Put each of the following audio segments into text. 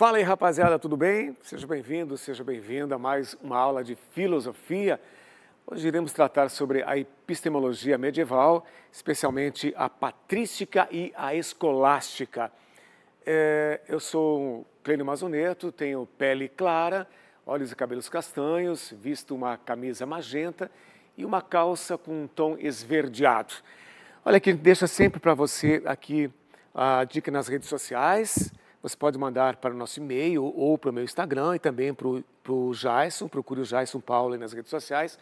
Fala aí, rapaziada, tudo bem? Seja bem-vindo, seja bem-vinda a mais uma aula de filosofia. Hoje iremos tratar sobre a epistemologia medieval, especialmente a patrística e a escolástica. É, eu sou Clênio Mazoneto, tenho pele clara, olhos e cabelos castanhos, visto uma camisa magenta e uma calça com um tom esverdeado. Olha que deixa sempre para você aqui a dica nas redes sociais você pode mandar para o nosso e-mail ou para o meu Instagram e também para o Jason, procure o Jason Paulo nas redes sociais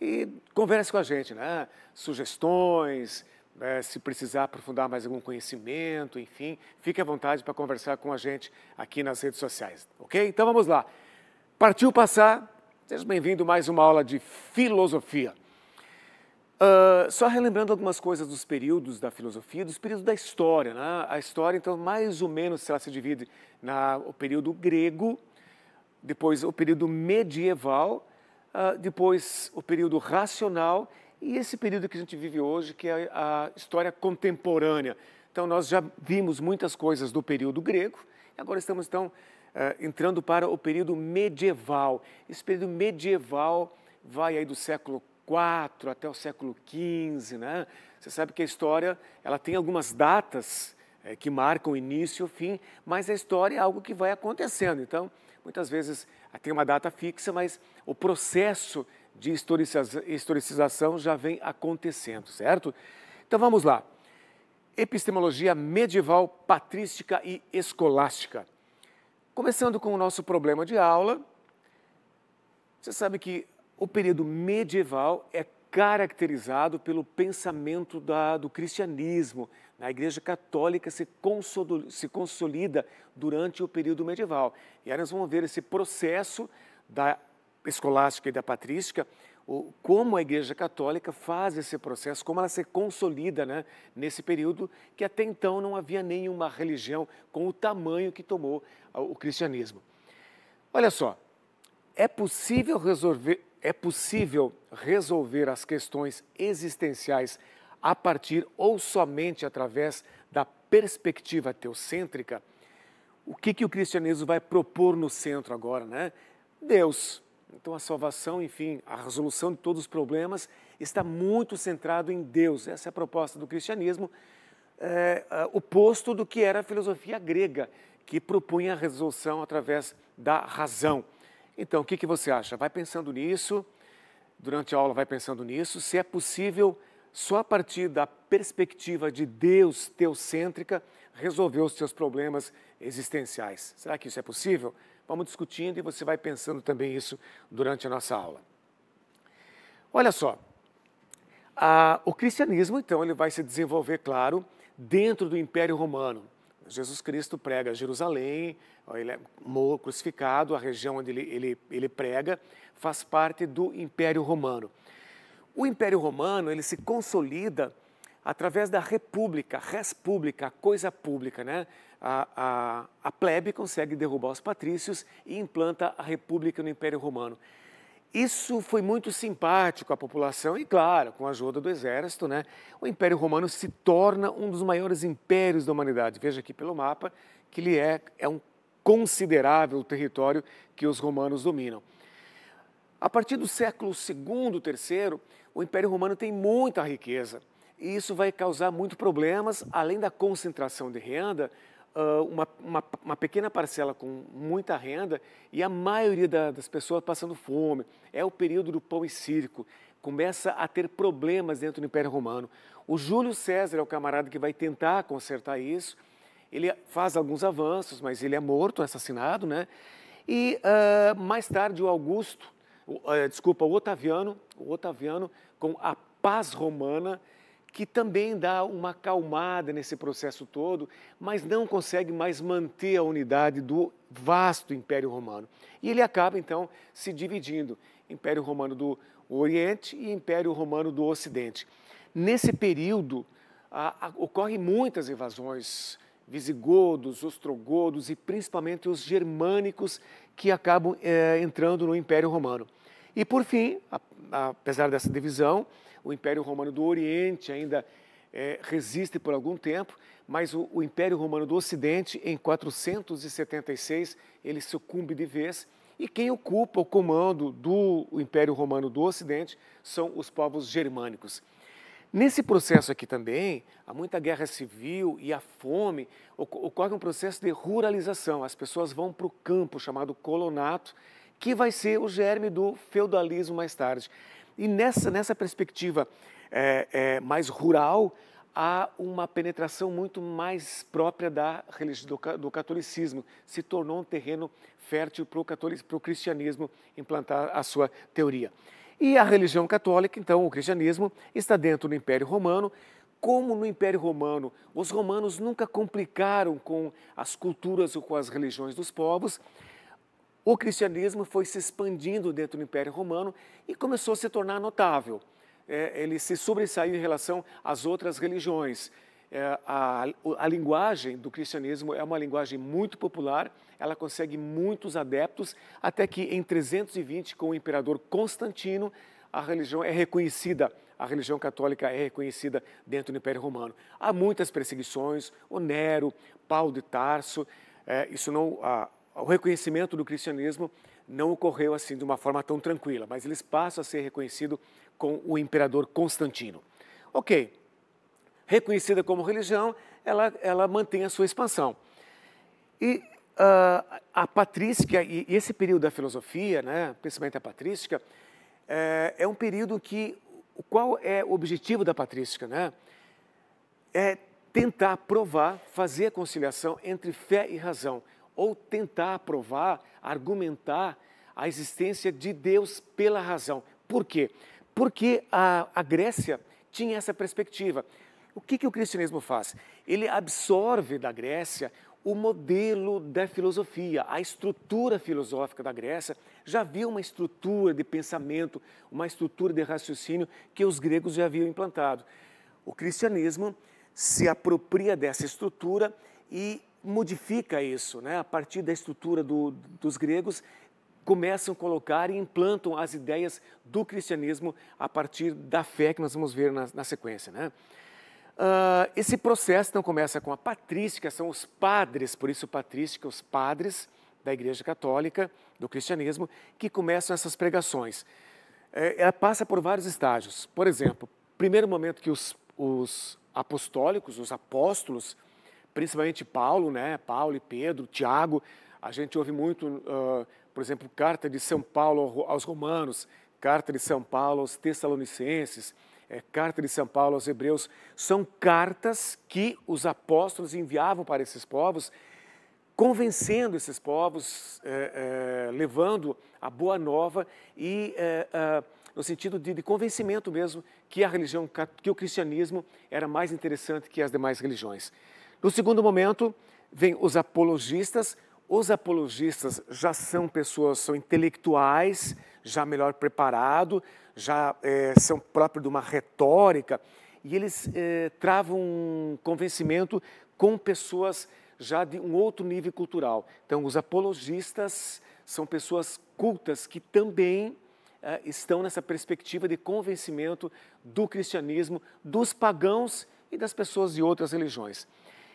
e converse com a gente, né? Sugestões, é, se precisar aprofundar mais algum conhecimento, enfim, fique à vontade para conversar com a gente aqui nas redes sociais, ok? Então vamos lá. Partiu passar, seja bem-vindo mais uma aula de filosofia. Uh, só relembrando algumas coisas dos períodos da filosofia, dos períodos da história. Né? A história, então, mais ou menos se ela se divide no o período grego, depois o período medieval, uh, depois o período racional e esse período que a gente vive hoje, que é a, história contemporânea. Então, nós já vimos muitas coisas do período grego, agora estamos, então, uh, entrando para o período medieval. Esse período medieval vai aí do século IV até o século XV, né? Você sabe que a história ela tem algumas datas é, que marcam o início e o fim, mas a história é algo que vai acontecendo. Então, muitas vezes ah, tem uma data fixa, mas o processo de historicização já vem acontecendo, certo? Então vamos lá. Epistemologia medieval, patrística e escolástica. Começando com o nosso problema de aula, você sabe que o período medieval é caracterizado pelo pensamento da, do cristianismo. A Igreja Católica se, consolo, se consolida durante o período medieval. E aí nós vamos ver esse processo da escolástica e da patrística, como a Igreja Católica faz esse processo, como ela se consolida né, nesse período que até então não havia nenhuma religião com o tamanho que tomou o cristianismo. Olha só, é possível resolver, é possível resolver as questões existenciais a partir ou somente através da perspectiva teocêntrica, o que, que o cristianismo vai propor no centro agora, né? Deus. Então a salvação, enfim, a resolução de todos os problemas está muito centrado em Deus. Essa é a proposta do cristianismo, é, é, oposto do que era a filosofia grega, que propunha a resolução através da razão. Então, o que, que você acha? Vai pensando nisso, durante a aula vai pensando nisso, se é possível, só a partir da perspectiva de Deus teocêntrica, resolver os seus problemas existenciais. Será que isso é possível? Vamos discutindo e você vai pensando também isso durante a nossa aula. Olha só, a, o cristianismo, então, ele vai se desenvolver, claro, dentro do Império Romano. Jesus Cristo prega Jerusalém, ele é crucificado, a região onde ele, ele, ele prega, faz parte do Império Romano. O Império Romano ele se consolida através da república, res pública, coisa pública. Né? A, a, a plebe consegue derrubar os patrícios e implanta a república no Império Romano. Isso foi muito simpático à população e, claro, com a ajuda do exército, né, o Império Romano se torna um dos maiores impérios da humanidade. Veja aqui pelo mapa que ele é, é um considerável território que os romanos dominam. A partir do século II, III, o Império Romano tem muita riqueza e isso vai causar muitos problemas, além da concentração de renda, uh, uma, uma, uma, pequena parcela com muita renda e a maioria da, das pessoas passando fome. É o período do pão e circo. Começa a ter problemas dentro do Império Romano. O Júlio César é o camarada que vai tentar consertar isso. Ele faz alguns avanços, mas ele é morto, assassinado, né? E uh, mais tarde o Augusto, uh, desculpa, o Otaviano, o Otaviano com a paz romana que também dá uma acalmada nesse processo todo, mas não consegue mais manter a unidade do vasto Império Romano. E ele acaba, então, se dividindo: Império Romano do Oriente e Império Romano do Ocidente. Nesse período, ocorrem muitas invasões visigodos, ostrogodos e principalmente os germânicos que acabam é, entrando no Império Romano. E, por fim, apesar dessa divisão, o Império Romano do Oriente ainda é, resiste por algum tempo, mas o, o, Império Romano do Ocidente, em 476, ele sucumbe de vez. E quem ocupa o comando do Império Romano do Ocidente são os povos germânicos. Nesse processo aqui também, há muita guerra civil e a fome, ocorre um processo de ruralização. As pessoas vão para o campo, chamado colonato, que vai ser o germe do feudalismo mais tarde. E nessa, nessa perspectiva é, é, mais rural, há uma penetração muito mais própria da religião do, catolicismo. Se tornou um terreno fértil para o cristianismo implantar a sua teoria. E a religião católica, então, o cristianismo, está dentro do Império Romano. Como no Império Romano, os romanos nunca complicaram com as culturas ou com as religiões dos povos, o cristianismo foi se expandindo dentro do Império Romano e começou a se tornar notável. É, ele se sobressaiu em relação às outras religiões. É, a, a, linguagem do cristianismo é uma linguagem muito popular, ela consegue muitos adeptos, até que em 320, com o imperador Constantino, a religião é reconhecida, a religião católica é reconhecida dentro do Império Romano. Há muitas perseguições, o Nero, Paulo de Tarso, é, isso não. A, o reconhecimento do cristianismo não ocorreu assim de uma forma tão tranquila, mas eles passam a ser reconhecidos com o imperador Constantino. Ok, reconhecida como religião, ela, ela mantém a sua expansão. E uh, a patrística, e, e, esse período da filosofia, né, principalmente a patrística, é, é um período que, qual é o objetivo da patrística? Né? É tentar provar, fazer a conciliação entre fé e razão ou tentar provar, argumentar a existência de Deus pela razão. Por quê? Porque a, a Grécia tinha essa perspectiva. O que, que o cristianismo faz? Ele absorve da Grécia o modelo da filosofia, a estrutura filosófica da Grécia. Já havia uma estrutura de pensamento, uma estrutura de raciocínio que os gregos já haviam implantado. O cristianismo se apropria dessa estrutura e modifica isso, né? a partir da estrutura do, dos gregos, começam a colocar e implantam as ideias do cristianismo a partir da fé que nós vamos ver na, na sequência. Né? Uh, esse processo então começa com a patrística, são os padres, por isso patrística, os padres da Igreja Católica, do cristianismo, que começam essas pregações. É, ela passa por vários estágios. Por exemplo, primeiro momento que os, os apostólicos, os apóstolos, principalmente Paulo, né? Paulo e Pedro, Tiago. A gente ouve muito, uh, por exemplo, carta de São Paulo aos Romanos, carta de São Paulo aos Tessalonicenses, é, carta de São Paulo aos Hebreus. São cartas que os apóstolos enviavam para esses povos, convencendo esses povos, é, é, levando a boa nova e no sentido de, de, convencimento mesmo que a religião, que o cristianismo era mais interessante que as demais religiões. No segundo momento, vem os apologistas. Os apologistas já são pessoas, são intelectuais, já melhor preparado, já é, são próprios de uma retórica, e eles é, travam um convencimento com pessoas já de um outro nível cultural. Então, os apologistas são pessoas cultas que também é, estão nessa perspectiva de convencimento do cristianismo, dos pagãos e das pessoas de outras religiões.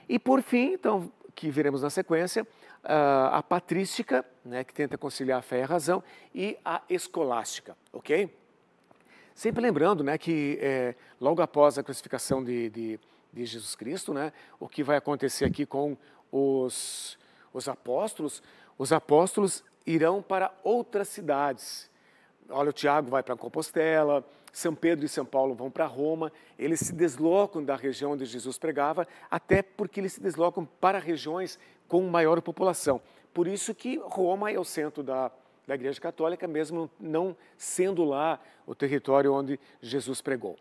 E por fim, então, que veremos na sequência, ah, a patrística, né, que tenta conciliar a fé e a razão, e a escolástica, ok? Sempre lembrando né, que é, logo após a crucificação de, de, de, Jesus Cristo, né, o que vai acontecer aqui com os, os apóstolos, os apóstolos irão para outras cidades. Olha, o Tiago vai para Compostela, são Pedro e São Paulo vão para Roma, eles se deslocam da região onde Jesus pregava, até porque eles se deslocam para regiões com maior população. Por isso que Roma é o centro da, da Igreja Católica, mesmo não sendo lá o território onde Jesus pregou.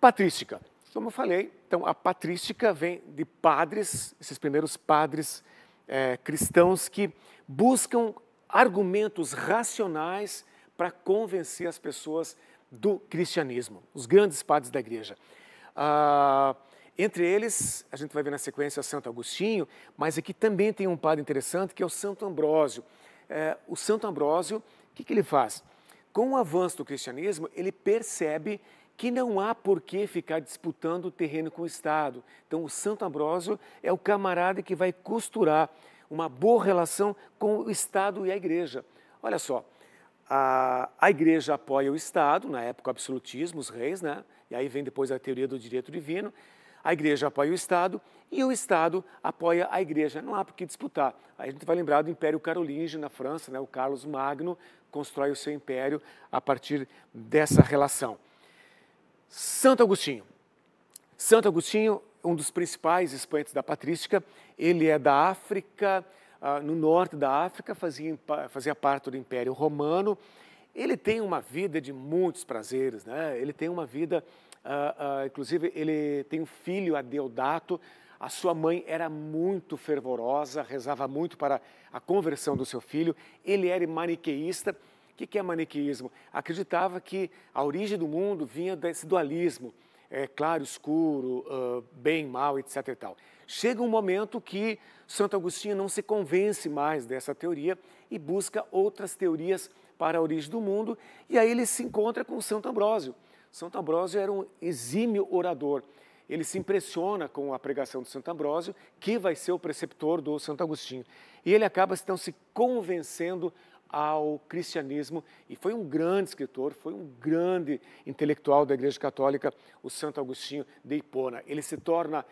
Patrística. Como eu falei, então a patrística vem de padres, esses primeiros padres é, cristãos que buscam argumentos racionais para convencer as pessoas do cristianismo, os grandes padres da igreja. Ah, entre eles, a gente vai ver na sequência Santo Agostinho, mas aqui também tem um padre interessante que é o Santo Ambrósio. É, o Santo Ambrósio, o que, que ele faz? Com o avanço do cristianismo, ele percebe que não há por que ficar disputando o terreno com o Estado. Então, o Santo Ambrósio é o camarada que vai costurar uma boa relação com o Estado e a Igreja. Olha só, a, a igreja apoia o Estado, na época o absolutismo, os reis, né? E aí vem depois a teoria do direito divino. A igreja apoia o Estado e o Estado apoia a igreja. Não há por que disputar. Aí a gente vai lembrar do Império Carolíngio na França, né? O Carlos Magno constrói o seu império a partir dessa relação. Santo Agostinho. Santo Agostinho, um dos principais expoentes da patrística, ele é da África, ah, no norte da África, fazia, fazia parte do Império Romano. Ele tem uma vida de muitos prazeres, né? ele tem uma vida, uh, uh, inclusive, ele tem um filho, Adeodato. A sua mãe era muito fervorosa, rezava muito para a conversão do seu filho. Ele era maniqueísta. O que é maniqueísmo? Acreditava que a origem do mundo vinha desse dualismo, é, claro, escuro, uh, bem, mal, etc. E tal. Chega um momento que Santo Agostinho não se convence mais dessa teoria e busca outras teorias para a origem do mundo, e aí ele se encontra com Santo Ambrósio. Santo Ambrósio era um exímio orador. Ele se impressiona com a pregação de Santo Ambrósio, que vai ser o preceptor do Santo Agostinho. E ele acaba então se convencendo ao cristianismo e foi um grande escritor, foi um grande intelectual da Igreja Católica, o Santo Agostinho de Hipona. Ele se torna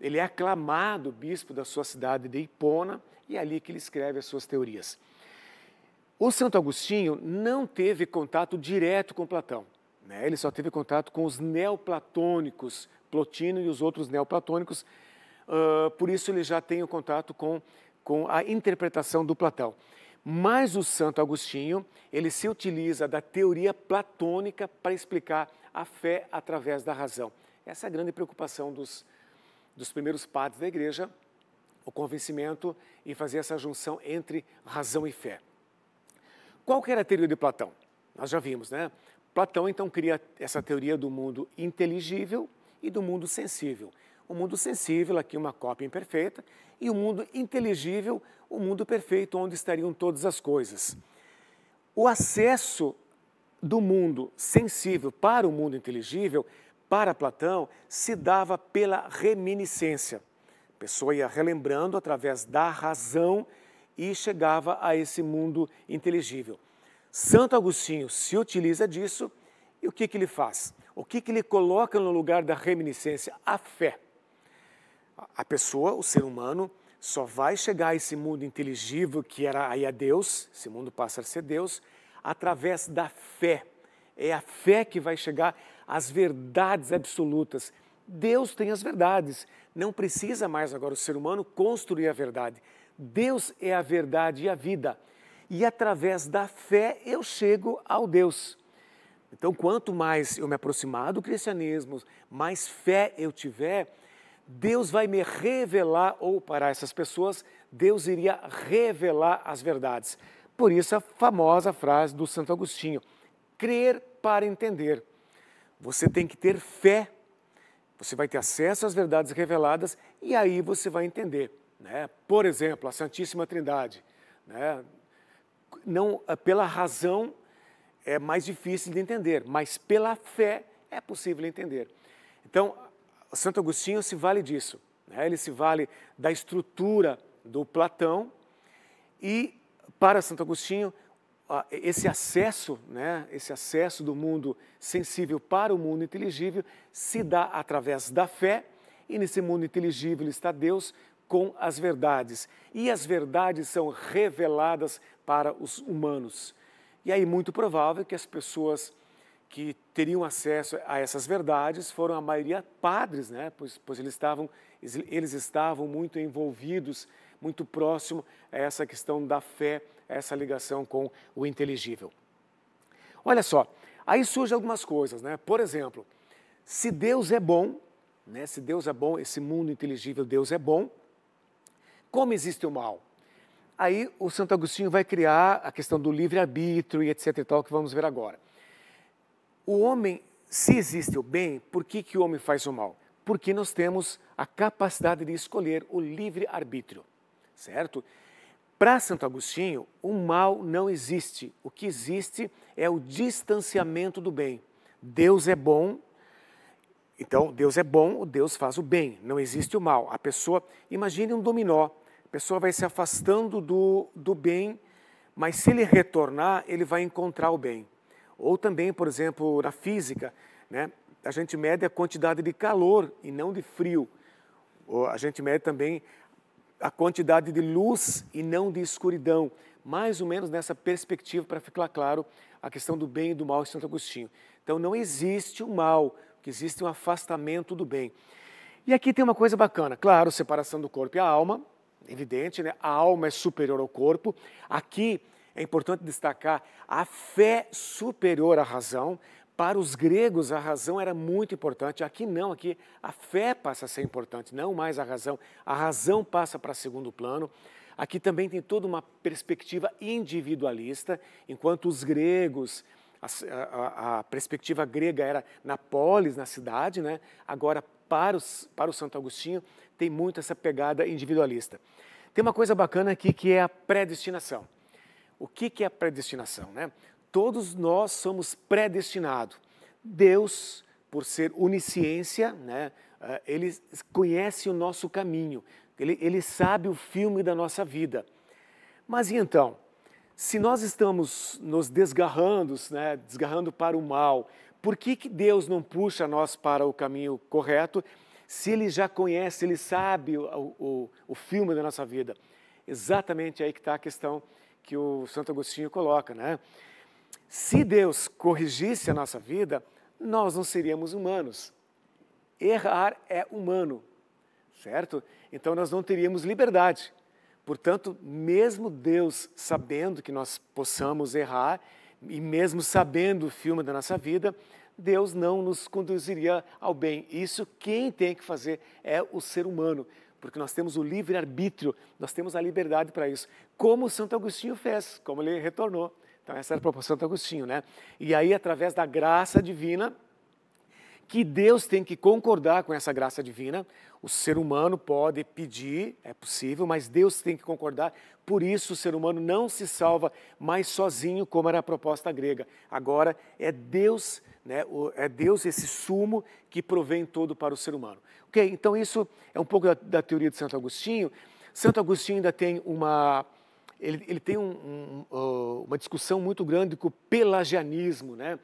ele é aclamado bispo da sua cidade de Hipona e é ali que ele escreve as suas teorias. O Santo Agostinho não teve contato direto com Platão. Né? Ele só teve contato com os neoplatônicos, Plotino e os outros neoplatônicos. Uh, por isso, ele já tem o contato com, com a interpretação do Platão. Mas o Santo Agostinho, ele se utiliza da teoria platônica para explicar a fé através da razão. Essa é a grande preocupação dos, dos primeiros padres da igreja, o convencimento e fazer essa junção entre razão e fé. Qual que era a teoria de Platão? Nós já vimos, né? Platão então cria essa teoria do mundo inteligível e do mundo sensível. O mundo sensível, aqui uma cópia imperfeita, e o mundo inteligível, o mundo perfeito, onde estariam todas as coisas. O acesso do mundo sensível para o mundo inteligível para Platão, se dava pela reminiscência. A pessoa ia relembrando através da razão e chegava a esse mundo inteligível. Santo Agostinho se utiliza disso e o que, que ele faz? O que, que ele coloca no lugar da reminiscência? A fé. A pessoa, o ser humano, só vai chegar a esse mundo inteligível que era aí a Deus, esse mundo passa a ser Deus, através da fé. É a fé que vai chegar as verdades absolutas. Deus tem as verdades. Não precisa mais agora o ser humano construir a verdade. Deus é a verdade e a vida. E através da fé eu chego ao Deus. Então, quanto mais eu me aproximar do cristianismo, mais fé eu tiver, Deus vai me revelar, ou para essas pessoas, Deus iria revelar as verdades. Por isso, a famosa frase do Santo Agostinho: crer para entender. Você tem que ter fé. Você vai ter acesso às verdades reveladas e aí você vai entender. Né? Por exemplo, a Santíssima Trindade. Né? Não, eh, pela razão é mais difícil de entender, mas pela fé é possível entender. Então, Santo Agostinho se vale disso. Né? Ele se vale da estrutura do Platão e, para Santo Agostinho, esse acesso, né, esse acesso do mundo sensível para o mundo inteligível se dá através da fé, e nesse mundo inteligível está Deus com as verdades. E as verdades são reveladas para os humanos. E aí, muito provável que as pessoas que teriam acesso a essas verdades foram a maioria padres, né? pois, pois eles, estavam, eles estavam muito envolvidos, muito próximo a essa questão da fé essa ligação com o inteligível. Olha só, aí surgem algumas coisas, né? Por exemplo, se Deus é bom, né? Se Deus é bom, esse mundo inteligível, Deus é bom, como existe o mal? Aí o Santo Agostinho vai criar a questão do livre-arbítrio e etc e tal, que vamos ver agora. O homem, se existe o bem, por que, que o homem faz o mal? Porque nós temos a capacidade de escolher o livre-arbítrio, certo? Para Santo Agostinho, o mal não existe. O que existe é o distanciamento do bem. Deus é bom, então Deus é bom, o Deus faz o bem. Não existe o mal. A pessoa, imagine um dominó. A pessoa vai se afastando do, do bem, mas se ele retornar, ele vai encontrar o bem. Ou também, por exemplo, na física, né? a gente mede a quantidade de calor e não de frio. Ou a gente mede também a quantidade de luz e não de escuridão, mais ou menos nessa perspectiva para ficar claro a questão do bem e do mal em Santo Agostinho. Então não existe o mal, que existe é um afastamento do bem. E aqui tem uma coisa bacana, claro, separação do corpo e a alma, evidente, né? A alma é superior ao corpo. Aqui é importante destacar a fé superior à razão. Para os gregos, a razão era muito importante. Aqui não, aqui a fé passa a ser importante, não mais a razão. A razão passa para segundo plano. Aqui também tem toda uma perspectiva individualista, enquanto os gregos, a, a, a perspectiva grega era na polis, na cidade, né? agora para, os, para o Santo Agostinho tem muito essa pegada individualista. Tem uma coisa bacana aqui que é a predestinação. O que, que é a predestinação? Né? todos nós somos predestinados. Deus, por ser onisciência, né, eh, ele conhece o nosso caminho, ele, ele sabe o filme da nossa vida. Mas e então? Se nós estamos nos desgarrando, né, desgarrando para o mal, por que, que Deus não puxa nós para o caminho correto se Ele já conhece, Ele sabe o, o, o filme da nossa vida? Exatamente aí que está a questão que o Santo Agostinho coloca, né? Se Deus corrigisse a nossa vida, nós não seríamos humanos. Errar é humano, certo? Então nós não teríamos liberdade. Portanto, mesmo Deus sabendo que nós possamos errar, e mesmo sabendo o filme da nossa vida, Deus não nos conduziria ao bem. Isso quem tem que fazer é o ser humano, porque nós temos o livre-arbítrio, nós temos a liberdade para isso. Como Santo Agostinho fez, como ele retornou. Então, essa era de Santo Agostinho, né? E aí, através da graça divina, que Deus tem que concordar com essa graça divina, o ser humano pode pedir, é possível, mas Deus tem que concordar. Por isso, o ser humano não se salva mais sozinho, como era a proposta grega. Agora, é Deus, né? É Deus esse sumo que provém todo para o ser humano. Ok? Então, isso é um pouco da, da teoria de Santo Agostinho. Santo Agostinho ainda tem uma ele, ele tem um, um, uma discussão muito grande com o pelagianismo. Né?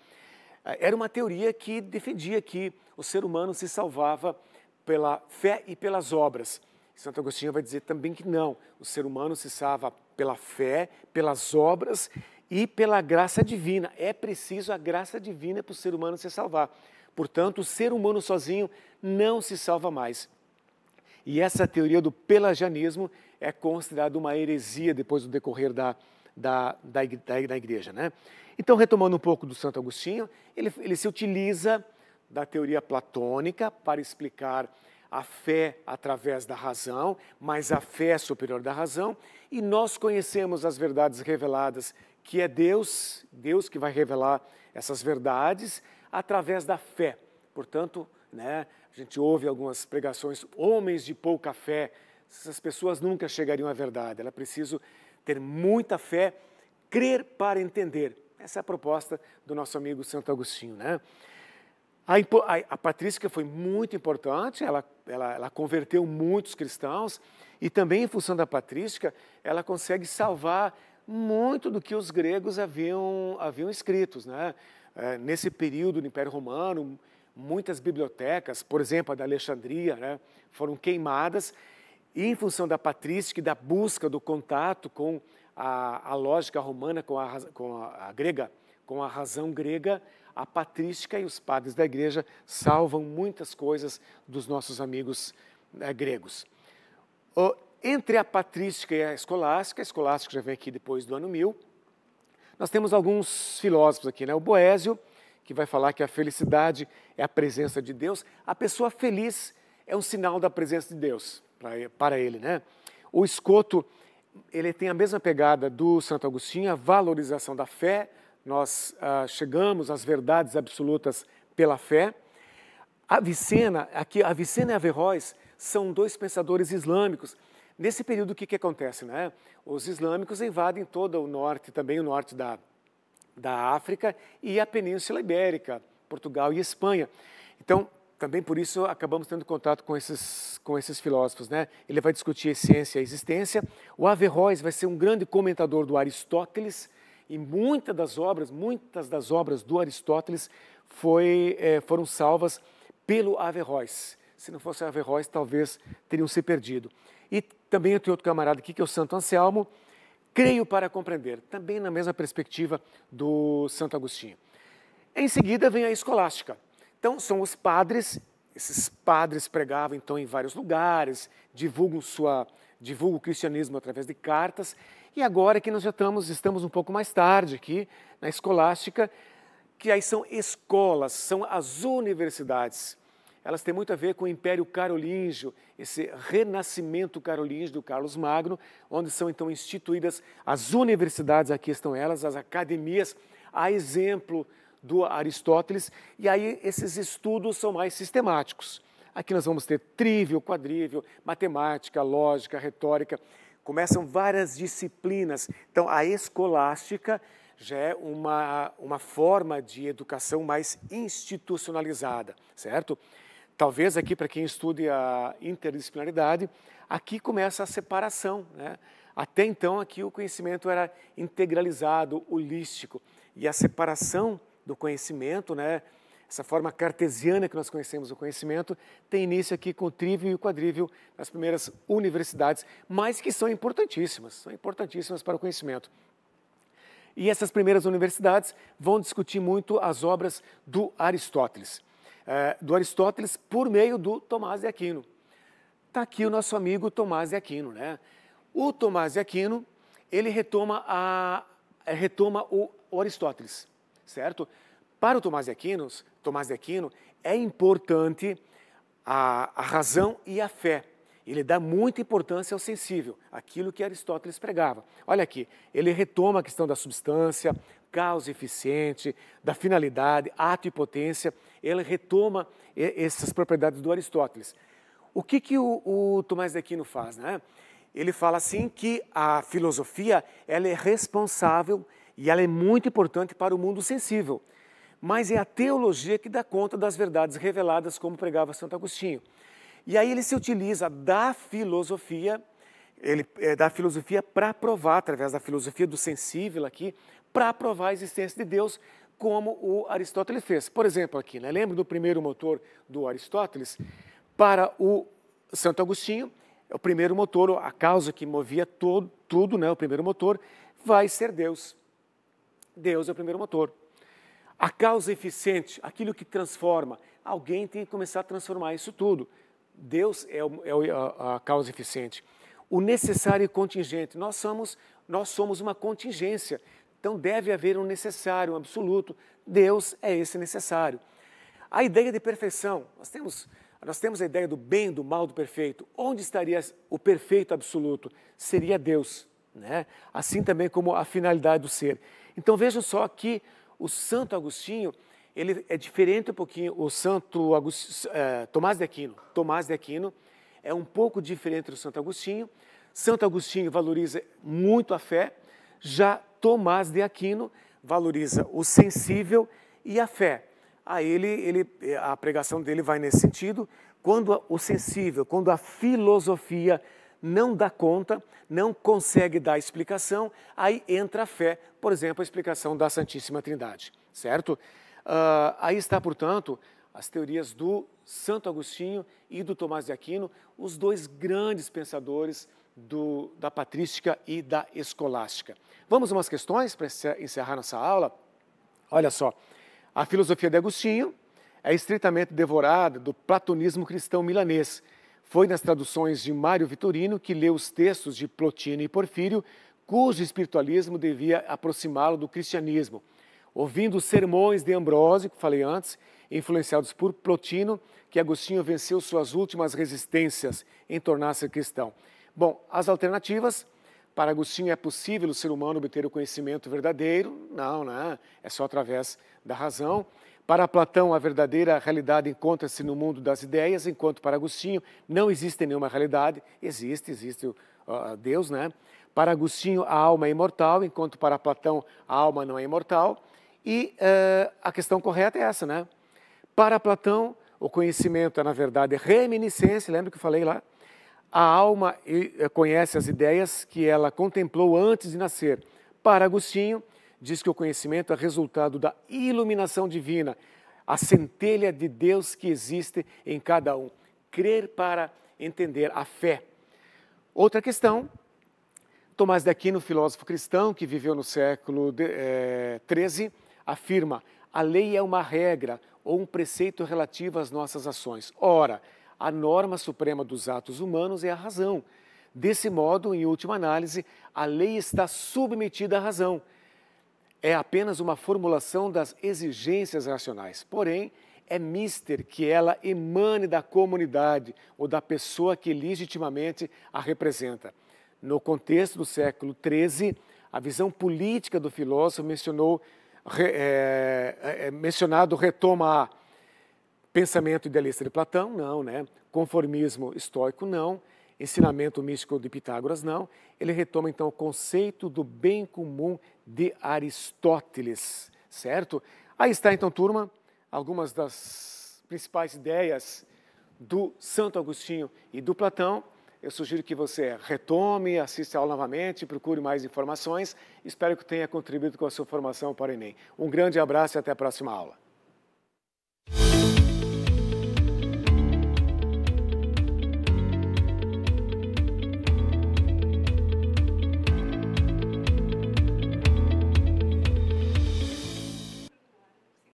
Era uma teoria que defendia que o ser humano se salvava pela fé e pelas obras. Santo Agostinho vai dizer também que não. O ser humano se salva pela fé, pelas obras e pela graça divina. É preciso a graça divina para o ser humano se salvar. Portanto, o ser humano sozinho não se salva mais. E essa teoria do pelagianismo é considerado uma heresia depois do decorrer da, da, da, da, igreja. Né? Então, retomando um pouco do Santo Agostinho, ele, ele se utiliza da teoria platônica para explicar a fé através da razão, mas a fé superior da razão, e nós conhecemos as verdades reveladas, que é Deus, Deus que vai revelar essas verdades através da fé. Portanto, né, a gente ouve algumas pregações, homens de pouca fé, essas pessoas nunca chegariam à verdade. Ela precisa ter muita fé, crer para entender. Essa é a proposta do nosso amigo Santo Agostinho, né? A, a, a Patrística foi muito importante, ela, ela, ela converteu muitos cristãos e também, em função da Patrística, ela consegue salvar muito do que os gregos haviam, haviam escritos. Né? É, nesse período do Império Romano, muitas bibliotecas, por exemplo, a da Alexandria, né, foram queimadas e em função da patrística e da busca do contato com a, a lógica romana, com a, com a, a grega, com a razão grega, a patrística e os padres da igreja salvam muitas coisas dos nossos amigos eh, gregos. O, entre a patrística e a escolástica, a escolástica já vem aqui depois do ano 1000, nós temos alguns filósofos aqui, né? O Boésio, que vai falar que a felicidade é a presença de Deus. A pessoa feliz é um sinal da presença de Deus para ele. Né? O escoto ele tem a mesma pegada do Santo Agostinho, a valorização da fé. Nós ah, chegamos às verdades absolutas pela fé. A Vicena, aqui, a Vicena e a são dois pensadores islâmicos. Nesse período, o que, que acontece? Né? Os islâmicos invadem todo o norte, também o norte da, da África e a Península Ibérica, Portugal e Espanha. Então, também por isso acabamos tendo contato com esses com esses filósofos, né? Ele vai discutir essência e existência. O Averroes vai ser um grande comentador do Aristóteles e muitas das obras, muitas das obras do Aristóteles foi, é, foram salvas pelo Averroes. Se não fosse Averroes, talvez teriam se perdido. E também tem outro camarada aqui que é o Santo Anselmo. Creio para compreender, também na mesma perspectiva do Santo Agostinho. Em seguida vem a escolástica. Então, são os padres esses padres pregavam então em vários lugares, divulgam sua divulgam o cristianismo através de cartas. E agora que nós já estamos, estamos um pouco mais tarde aqui na escolástica, que aí são escolas, são as universidades. Elas têm muito a ver com o Império Carolíngio, esse renascimento carolíngio do Carlos Magno, onde são então instituídas as universidades, aqui estão elas, as academias, a exemplo do Aristóteles, e aí esses estudos são mais sistemáticos. Aqui nós vamos ter trívio, quadrívio, matemática, lógica, retórica. Começam várias disciplinas. Então, a escolástica já é uma, uma forma de educação mais institucionalizada, certo? Talvez aqui, para quem estude a interdisciplinaridade, aqui começa a separação. Né? Até então, aqui o conhecimento era integralizado, holístico. E a separação do conhecimento, né? Essa forma cartesiana que nós conhecemos o conhecimento tem início aqui com o trívio e o quadrívio nas primeiras universidades, mas que são importantíssimas, são importantíssimas para o conhecimento. E essas primeiras universidades vão discutir muito as obras do Aristóteles, é, do Aristóteles por meio do Tomás de Aquino. Está aqui o nosso amigo Tomás de Aquino, né? O Tomás de Aquino, ele retoma, a, é, retoma o Aristóteles certo? Para o Tomás de Aquino, Tomás de Aquino é importante a, a razão e a fé. Ele dá muita importância ao sensível, aquilo que Aristóteles pregava. Olha aqui, ele retoma a questão da substância, causa eficiente, da finalidade, ato e potência. Ele retoma essas propriedades do Aristóteles. O que, que o, o Tomás de Aquino faz? Né? Ele fala assim que a filosofia ela é responsável e ela é muito importante para o mundo sensível. Mas é a teologia que dá conta das verdades reveladas, como pregava Santo Agostinho. E aí ele se utiliza da filosofia, ele, é, da filosofia para provar, através da filosofia do sensível aqui, para provar a existência de Deus, como o Aristóteles fez. Por exemplo, aqui, né? lembra do primeiro motor do Aristóteles? Para o Santo Agostinho, é o primeiro motor, a causa que movia todo, tudo, né? o primeiro motor, vai ser Deus. Deus é o primeiro motor. A causa eficiente, aquilo que transforma, alguém tem que começar a transformar isso tudo. Deus é, o, é a, a causa eficiente. O necessário e contingente, nós somos, nós somos uma contingência, então deve haver um necessário, um absoluto. Deus é esse necessário. A ideia de perfeição, nós temos, nós temos a ideia do bem, do mal, do perfeito. Onde estaria o perfeito absoluto? Seria Deus, né? assim também como a finalidade do ser. Então veja só que o Santo Agostinho ele é diferente um pouquinho o Santo Agostinho, é, Tomás de Aquino. Tomás de Aquino é um pouco diferente do Santo Agostinho. Santo Agostinho valoriza muito a fé, já Tomás de Aquino valoriza o sensível e a fé. A ele, ele a pregação dele vai nesse sentido, quando o sensível, quando a filosofia não dá conta, não consegue dar explicação, aí entra a fé, por exemplo, a explicação da Santíssima Trindade, certo? Uh, aí está, portanto, as teorias do Santo Agostinho e do Tomás de Aquino, os dois grandes pensadores do, da patrística e da escolástica. Vamos a umas questões para encerrar nossa aula? Olha só, a filosofia de Agostinho é estritamente devorada do platonismo cristão milanês, foi nas traduções de Mário Vitorino que leu os textos de Plotino e Porfírio, cujo espiritualismo devia aproximá-lo do cristianismo. Ouvindo os sermões de Ambrósio, que falei antes, influenciados por Plotino, que Agostinho venceu suas últimas resistências em tornar-se cristão. Bom, as alternativas. Para Agostinho é possível o ser humano obter o conhecimento verdadeiro? Não, não. Né? É só através da razão. Para Platão, a verdadeira realidade encontra-se no mundo das ideias, enquanto para Agostinho não existe nenhuma realidade. Existe, existe uh, Deus, né? Para Agostinho, a alma é imortal, enquanto para Platão, a alma não é imortal. E uh, a questão correta é essa, né? Para Platão, o conhecimento é, na verdade, reminiscência, lembra que eu falei lá? A alma eh, conhece as ideias que ela contemplou antes de nascer. Para Agostinho, diz que o conhecimento é resultado da iluminação divina, a centelha de Deus que existe em cada um. Crer para entender a fé. Outra questão, Tomás de Aquino, filósofo cristão que viveu no século XIII, eh, afirma: a lei é uma regra ou um preceito relativo às nossas ações. Ora, a norma suprema dos atos humanos é a razão. Desse modo, em última análise, a lei está submetida à razão é apenas uma formulação das exigências racionais. Porém, é mister que ela emane da comunidade ou da pessoa que legitimamente a representa. No contexto do século XIII, a visão política do filósofo mencionou, é, é, é, mencionado retoma a pensamento idealista de Platão, não, né? Conformismo estoico, não. Ensinamento místico de Pitágoras, não. Ele retoma então o conceito do bem comum de Aristóteles, certo? Aí está então, turma, algumas das principais ideias do Santo Agostinho e do Platão. Eu sugiro que você retome, assista a aula novamente, procure mais informações. Espero que tenha contribuído com a sua formação para o Enem. Um grande abraço e até a próxima aula.